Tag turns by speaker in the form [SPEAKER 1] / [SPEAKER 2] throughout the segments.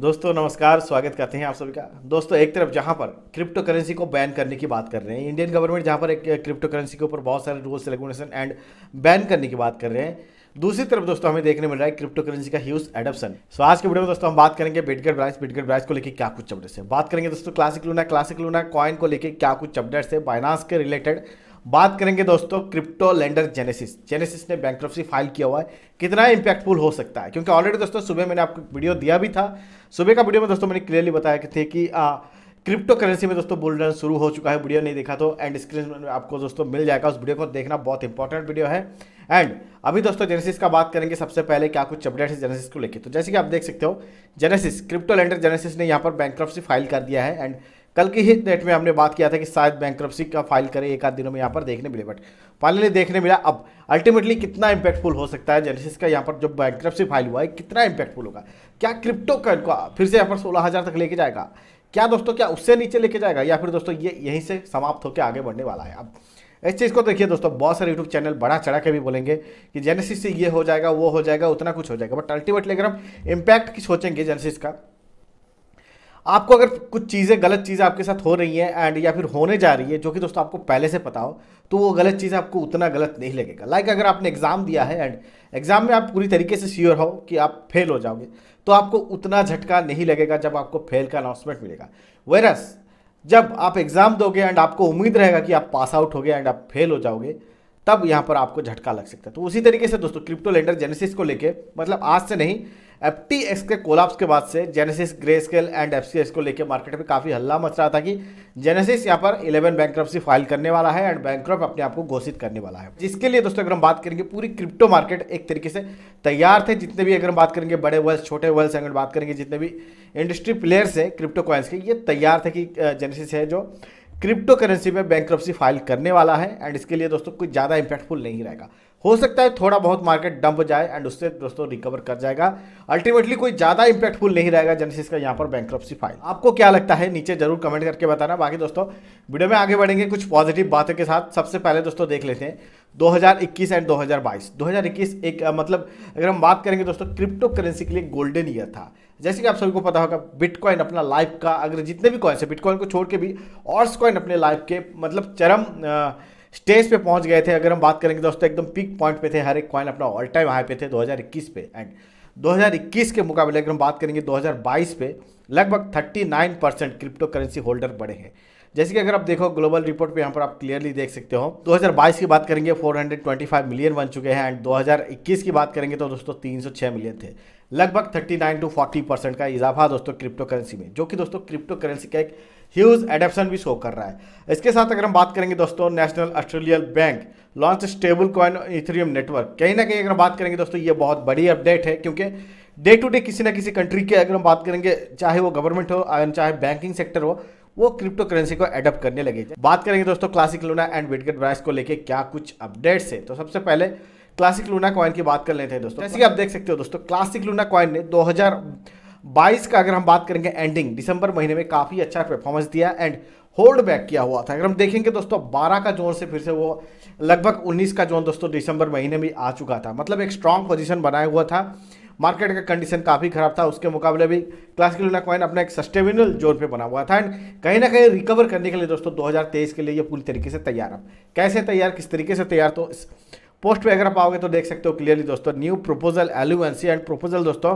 [SPEAKER 1] दोस्तों नमस्कार स्वागत करते हैं आप सभी का दोस्तों एक तरफ जहां पर क्रिप्टो करेंसी को बैन करने की बात कर रहे हैं इंडियन गवर्नमेंट जहां पर एक क्रिप्टो करेंसी के ऊपर बहुत सारे रूल्स रेगुलेशन एंड बैन करने की बात कर रहे हैं दूसरी तरफ दोस्तों हमें देखने मिल रहा है क्रिप्टो करेंसी का ह्यूज एडप्शन सो आज के वीडियो में दोस्तों हम बात करेंगे बिटगेट ब्राइस बिटगेट ब्राइस को लेकर क्या कुछ अपडेट्स है बात करेंगे दोस्तों classic Luna classic Luna coin को लेकर क्या कुछ अपडेट्स है बाइनास के रिलेटेड बात करेंगे दोस्तों क्रिप्टो लेंडर जेनेसिस जेनेसिस ने बैंक फाइल किया हुआ है कितना इंपैक्टफुल हो सकता है क्योंकि ऑलरेडी दोस्तों सुबह मैंने आपको वीडियो दिया भी था सुबह का वीडियो में दोस्तों मैंने क्लियरली बताया कि थे कि आ, क्रिप्टो करेंसी में दोस्तों बुल रन शुरू हो चुका है वीडियो नहीं देखा तो एंड स्क्रीन में आपको दोस्तों मिल जाएगा उस वीडियो को देखना बहुत इंपॉर्टेंट वीडियो है एंड अभी दोस्तों जेनेसिस का बात करेंगे सबसे पहले क्या कुछ अपडेट है जेनेसिस को लेकर तो जैसे कि आप देख सकते हो जेनेसिस क्रिप्टो लैंडर जेनेसिस ने यहाँ पर बैंक फाइल कर दिया है एंड कल की ही नेट में हमने बात किया था कि शायद बैंक्रप्सी का फाइल करें एक आध दिनों में यहाँ पर देखने मिले बट फाइनली देखने मिला अब अल्टीमेटली कितना इंपैक्टफुल हो सकता है जेनेसिस का यहाँ पर जो बैंक्रप्सी फाइल हुआ है कितना इंपैक्टफुल होगा क्या क्रिप्टो कॉइन को फिर से यहाँ पर सोलह हज़ार तक लेके जाएगा क्या दोस्तों क्या उससे नीचे लेके जाएगा या फिर दोस्तों ये यहीं से समाप्त होकर आगे बढ़ने वाला है अब इस चीज़ को देखिए दोस्तों बहुत सारे यूट्यूब चैनल बड़ा चढ़ा के भी बोलेंगे कि जेनेसिस से ये हो जाएगा वो हो जाएगा उतना कुछ हो जाएगा बट अल्टीमेटली अगर हम इम्पैक्ट की सोचेंगे जेनेसिस का आपको अगर कुछ चीज़ें गलत चीज़ें आपके साथ हो रही हैं एंड या फिर होने जा रही है जो कि दोस्तों आपको पहले से पता हो तो वो गलत चीज़ आपको उतना गलत नहीं लगेगा लाइक like अगर आपने एग्ज़ाम दिया है एंड एग्ज़ाम में आप पूरी तरीके से श्योर हो कि आप फेल हो जाओगे तो आपको उतना झटका नहीं लगेगा जब आपको फेल का अनाउंसमेंट मिलेगा वेरस जब आप एग्ज़ाम दोगे एंड आपको उम्मीद रहेगा कि आप पास आउट हो गए एंड आप फेल हो जाओगे तब यहाँ पर आपको झटका लग सकता है तो उसी तरीके से दोस्तों क्रिप्टो लेंडर जेनेसिस को लेके मतलब आज से नहीं एफ एक्स के कोलाप्स के बाद से Genesis grayscale and F C को लेकर मार्केट में काफ़ी हल्ला मच रहा था कि जेनेसिस यहाँ पर 11 बैंक फाइल करने वाला है एंड बैंक अपने आप को घोषित करने वाला है जिसके लिए दोस्तों अगर हम बात करेंगे पूरी क्रिप्टो मार्केट एक तरीके से तैयार थे जितने भी अगर हम बात करेंगे बड़े वर्ल्स छोटे वर्ल्स अगर बात करेंगे जितने भी इंडस्ट्री प्लेयर्स हैं क्रिप्टो कॉइन्स के ये तैयार थे कि जेनेसिस है जो क्रिप्टो करेंसी में बैंक फाइल करने वाला है एंड इसके लिए दोस्तों कुछ ज़्यादा इम्पैक्टफुल नहीं रहेगा हो सकता है थोड़ा बहुत मार्केट डंप जाए एंड उससे दोस्तों रिकवर कर जाएगा अल्टीमेटली कोई ज़्यादा इंपैक्टफुल नहीं रहेगा जेनेसिस का यहाँ पर बैंक फाइल आपको क्या लगता है नीचे जरूर कमेंट करके बताना बाकी दोस्तों वीडियो में आगे बढ़ेंगे कुछ पॉजिटिव बातों के साथ सबसे पहले दोस्तों देख लेते हैं 2021 एंड 2022 2021 एक मतलब अगर हम बात करेंगे दोस्तों क्रिप्टो करेंसी के लिए गोल्डन ईयर था जैसे कि आप सभी को पता होगा बिटकॉइन अपना लाइफ का अगर जितने भी कॉइन्स है बिटकॉइन को छोड़ के भी और कॉइन अपने लाइफ के मतलब चरम स्टेज पे पहुंच गए थे अगर हम बात करेंगे दोस्तों एकदम पीक पॉइंट पे थे हर एक कॉइन अपना ऑल टाइम हाई पे थे 2021 पे एंड 2021 के मुकाबले अगर हम बात करेंगे 2022 पे लगभग 39 परसेंट क्रिप्टो करेंसी होल्डर बढ़े हैं जैसे कि अगर आप देखो ग्लोबल रिपोर्ट पे यहाँ पर आप क्लियरली देख सकते हो 2022 की बात करेंगे 425 मिलियन बन चुके हैं एंड 2021 की बात करेंगे तो दोस्तों 306 मिलियन थे लगभग 39 टू 40 परसेंट का इजाफा दोस्तों क्रिप्टो करेंसी में जो कि दोस्तों क्रिप्टो करेंसी का एक ह्यूज एडेप्शन भी शो कर रहा है इसके साथ अगर हम बात करेंगे दोस्तों national Australian bank launch stable coin Ethereum network कहीं ना कहीं अगर बात करेंगे दोस्तों ये बहुत बड़ी अपडेट है क्योंकि डे टू डे किसी ना किसी कंट्री की अगर हम बात करेंगे चाहे वो गवर्नमेंट हो चाहे बैंकिंग सेक्टर हो वो क्रिप्टो करेंसी को एडप्ट करने लगे बात करेंगे दोस्तों classic Luna and Bitgert Brise को लेके क्या कुछ अपडेट्स है तो सबसे पहले क्लासिक लूना कॉइन की बात कर लेते हैं दोस्तों जैसे कि आप देख सकते हो दोस्तों क्लासिक लूना कॉइन ने 2022 का अगर हम बात करेंगे एंडिंग दिसंबर महीने में काफ़ी अच्छा परफॉर्मेंस दिया एंड होल्ड बैक किया हुआ था अगर हम देखेंगे दोस्तों 12 का जोन से फिर से वो लगभग 19 का जोन दोस्तों दिसंबर महीने में आ चुका था मतलब एक स्ट्रांग पोजीशन बनाया हुआ था मार्केट का कंडीशन काफ़ी खराब था उसके मुकाबले भी क्लासिकल लूना कॉइन अपना एक सस्टेनेबल जोन पे बना हुआ था एंड कहीं ना कहीं रिकवर करने के लिए दोस्तों 2023 के लिए ये पूरी तरीके से तैयार है कैसे तैयार किस तरीके से तैयार तो इस पोस्ट पर अगर आप आओगे तो देख सकते हो क्लियरली दोस्तों न्यू प्रपोजल एलुएंसी एंड प्रपोजल दोस्तों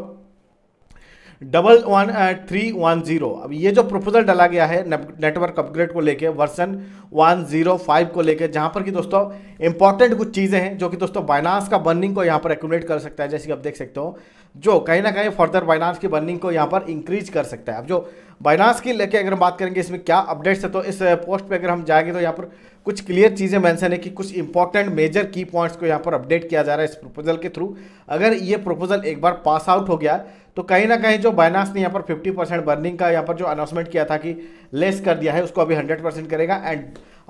[SPEAKER 1] double one three one zero अब ये जो प्रपोजल डाला गया है नेटवर्क अपग्रेड को लेके वर्सन वन जीरो फाइव को लेके जहाँ पर कि दोस्तों इंपॉर्टेंट कुछ चीज़ें हैं जो कि दोस्तों बाइनास का बर्निंग को यहाँ पर एकुमुलेट कर सकता है जैसे कि आप देख सकते हो जो कहीं ना कहीं फर्दर बाइनास की बर्निंग को यहाँ पर इंक्रीज कर सकता है अब जो बाइनास की लेके अगर हम बात करेंगे इसमें क्या अपडेट्स है तो इस पोस्ट uh, पर अगर हम जाएंगे तो यहाँ पर कुछ क्लियर चीज़ें मैंसन है कि कुछ इंपॉर्टेंट मेजर की पॉइंट्स को यहाँ पर अपडेट किया जा रहा है इस प्रपोजल के थ्रू अगर ये प्रपोजल एक बार पास आउट हो गया तो कहीं ना कहीं जो बाइनास ने यहाँ पर 50 परसेंट बर्निंग का यहाँ पर जो अनाउंसमेंट किया था कि लेस कर दिया है उसको अभी 100 परसेंट करेगा एंड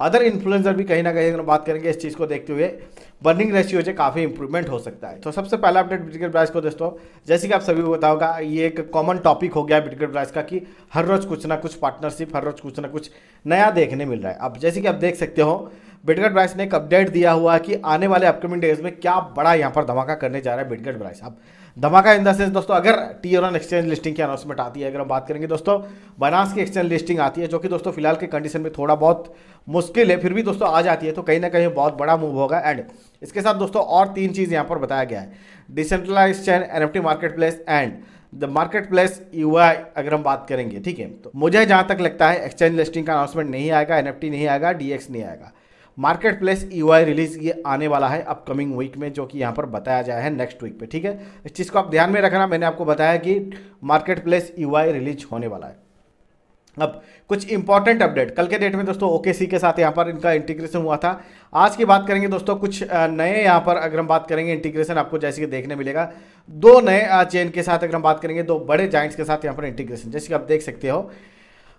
[SPEAKER 1] अदर इन्फ्लुएंसर भी कहीं ना कहीं बात करेंगे इस चीज़ को देखते हुए बर्निंग रेशियो से काफ़ी इंप्रूवमेंट हो सकता है तो सबसे पहला अपडेट बिटकॉइन प्राइस को दोस्तों जैसे कि आप सभी को बताओगा ये एक कॉमन टॉपिक हो गया बिटकॉइन प्राइस का कि हर रोज़ कुछ ना कुछ पार्टनरशिप हर रोज़ कुछ ना कुछ नया देखने मिल रहा है अब जैसे कि आप देख सकते हो बिटगट ब्राइस ने एक अपडेट दिया हुआ है कि आने वाले अपकमिंग डेज में क्या बड़ा यहाँ पर धमाका करने जा रहा है बिटगट ब्राइस अब धमाका इन द सेंस दोस्तों अगर टी और एक्सचेंज लिस्टिंग की अनाउंसमेंट आती है अगर हम बात करेंगे दोस्तों बनास की एक्सचेंज लिस्टिंग आती है जो कि दोस्तों फिलहाल के कंडीशन में थोड़ा बहुत मुश्किल है फिर भी दोस्तों आ जाती है तो कहीं ना कहीं बहुत बड़ा मूव होगा एंड इसके साथ दोस्तों और तीन चीज़ यहाँ पर बताया गया है decentralize chain an marketplace and the marketplace you अगर हम बात करेंगे ठीक है तो मुझे जहाँ तक लगता है एक्सचेंज लिस्टिंग का अनाउंसमेंट नहीं आएगा एन नहीं आएगा डी नहीं आएगा marketplace UI e release ये आने वाला है अपकमिंग वीक में जो कि यहाँ पर बताया जाए है नेक्स्ट वीक पे ठीक है इस चीज़ को आप ध्यान में रखना मैंने आपको बताया कि marketplace UI e release होने वाला है अब कुछ इंपॉर्टेंट अपडेट कल के डेट में दोस्तों ओके सी के साथ यहाँ पर इनका इंटीग्रेशन हुआ था आज की बात करेंगे दोस्तों कुछ नए यहाँ पर अगर हम बात करेंगे इंटीग्रेशन आपको जैसे कि देखने मिलेगा दो नए चेन के साथ अगर हम बात करेंगे दो बड़े जाइंट्स के साथ यहाँ पर इंटीग्रेशन जैसे कि आप देख सकते हो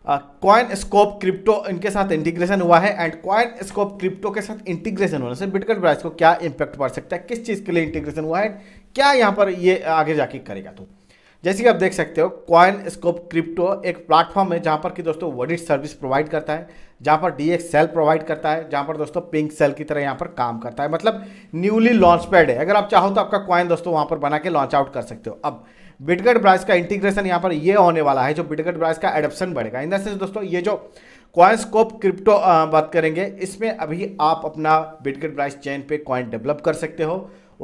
[SPEAKER 1] कॉइन स्कोप क्रिप्टो इनके साथ इंटीग्रेशन हुआ है एंड कॉइन स्कोप क्रिप्टो के साथ इंटीग्रेशन होने से बिटकॉइन प्राइस को क्या इंपैक्ट पड़ सकता है किस चीज़ के लिए इंटीग्रेशन हुआ है क्या यहाँ पर ये आगे जाके करेगा तो जैसे कि आप देख सकते हो कॉइन स्कोप क्रिप्टो एक प्लेटफॉर्म है जहाँ पर कि दोस्तों वडिट सर्विस प्रोवाइड करता है जहाँ पर डी सेल प्रोवाइड करता है जहाँ पर दोस्तों पिंक सेल की तरह यहाँ पर काम करता है मतलब न्यूली लॉन्च पैड है अगर आप चाहो तो आपका कॉइन दोस्तों वहाँ पर बना के लॉन्च आउट कर सकते हो अब बिटगट ब्रांच का इंटीग्रेशन यहाँ पर ये होने वाला है जो बिटगट ब्रांच का एडप्शन बढ़ेगा इन देंस दोस्तों ये जो कॉइनस्कोप क्रिप्टो बात करेंगे इसमें अभी आप अपना बिटगट ब्रांच चेन पे कॉइन डेवलप कर सकते हो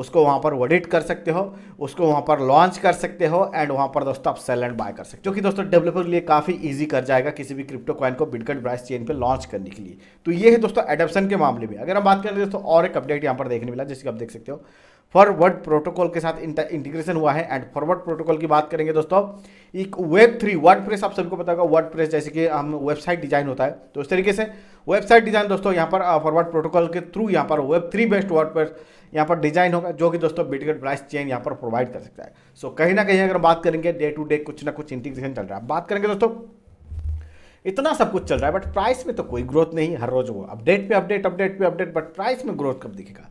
[SPEAKER 1] उसको वहाँ पर ऑडिट कर सकते हो उसको वहाँ पर लॉन्च कर सकते हो एंड वहाँ पर दोस्तों आप सेल एंड बाय कर सकते हो जो कि दोस्तों डेवलपर के लिए काफ़ी ईजी कर जाएगा किसी भी क्रिप्टो कॉइन को बिटकॉइन ब्राइस चेन पे लॉन्च करने के लिए तो ये है दोस्तों एडप्शन के मामले में अगर हम बात करें दोस्तों और एक अपडेट यहाँ पर देखने मिला जैसे कि आप देख सकते हो फॉरवर्ड प्रोटोकॉल के साथ इंटीग्रेशन हुआ है एंड फॉरवर्ड प्रोटोकॉल की बात करेंगे दोस्तों एक वेब थ्री वर्ड प्रेस आप सभी को पता होगा वर्ड प्रेस जैसे कि हम वेबसाइट डिजाइन होता है तो इस तरीके से वेबसाइट डिजाइन दोस्तों यहाँ पर फॉरवर्ड uh, प्रोटोकॉल के थ्रू यहाँ पर web three best WordPress यहाँ पर डिजाइन होगा जो कि दोस्तों बिटगेट ब्राइस चेन यहाँ पर प्रोवाइड कर सकता है सो so, कहीं ना कहीं अगर बात करेंगे डे टू डे कुछ ना कुछ इंटीग्रेशन चल रहा है बात करेंगे दोस्तों इतना सब कुछ चल रहा है बट प्राइस में तो कोई ग्रोथ नहीं हर रोज वो अपडेट पे अपडेट अपडेट पे अपडेट बट प्राइस में ग्रोथ कब दिखेगा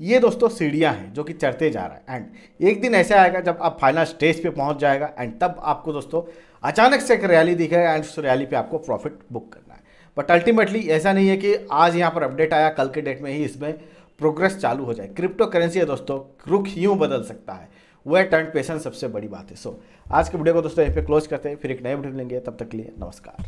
[SPEAKER 1] ये दोस्तों सीढ़ियाँ हैं जो कि चढ़ते जा रहा है एंड एक दिन ऐसा आएगा जब आप फाइनल स्टेज पे पहुंच जाएगा एंड तब आपको दोस्तों अचानक से एक रैली दिखेगा एंड उस रैली पे आपको प्रॉफिट बुक करना है बट अल्टीमेटली ऐसा नहीं है कि आज यहाँ पर अपडेट आया कल के डेट में ही इसमें प्रोग्रेस चालू हो जाए क्रिप्टो करेंसी है दोस्तों रुख यूँ बदल सकता है वह टर्न पेशन सबसे बड़ी बात है सो so, आज के वीडियो को दोस्तों यहीं पे क्लोज करते हैं फिर एक नए वीडियो लेंगे तब तक के लिए नमस्कार